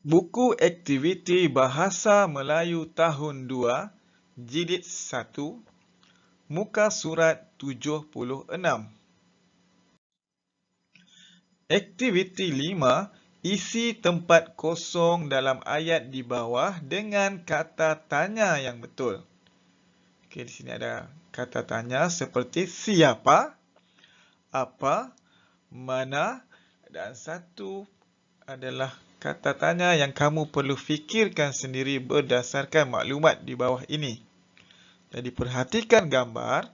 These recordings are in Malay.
Buku aktiviti Bahasa Melayu tahun 2, jilid 1, muka surat 76. Aktiviti 5, isi tempat kosong dalam ayat di bawah dengan kata tanya yang betul. Okay di sini ada kata tanya seperti siapa, apa, mana dan satu adalah kata tanya yang kamu perlu fikirkan sendiri berdasarkan maklumat di bawah ini. Jadi perhatikan gambar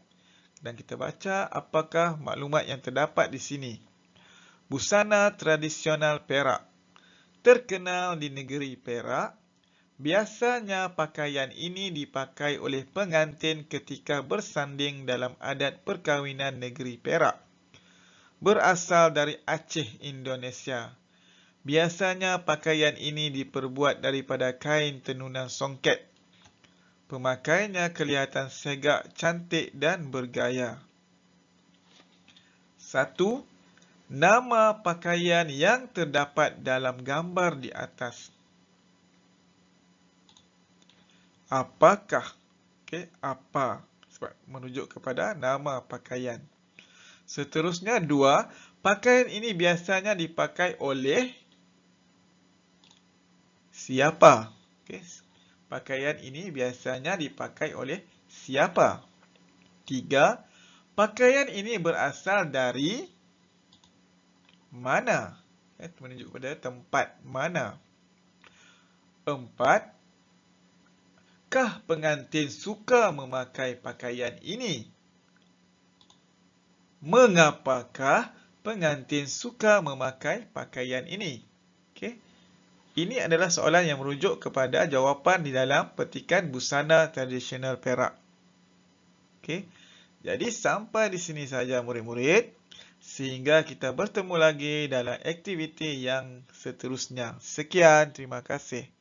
dan kita baca apakah maklumat yang terdapat di sini. Busana tradisional Perak. Terkenal di negeri Perak, biasanya pakaian ini dipakai oleh pengantin ketika bersanding dalam adat perkahwinan negeri Perak. Berasal dari Aceh, Indonesia. Biasanya pakaian ini diperbuat daripada kain tenunan songket. Pemakainya kelihatan segak, cantik dan bergaya. Satu, Nama pakaian yang terdapat dalam gambar di atas. Apakah? Okay, apa? Sebab menunjuk kepada nama pakaian. Seterusnya, dua. Pakaian ini biasanya dipakai oleh siapa. Okay. Pakaian ini biasanya dipakai oleh siapa. Tiga, pakaian ini berasal dari mana. Okay. Menunjuk pada tempat mana. Empat, kah pengantin suka memakai pakaian ini? Mengapakah pengantin suka memakai pakaian ini? Ini adalah soalan yang merujuk kepada jawapan di dalam petikan busana tradisional Perak. Okey. Jadi sampai di sini saja murid-murid sehingga kita bertemu lagi dalam aktiviti yang seterusnya. Sekian, terima kasih.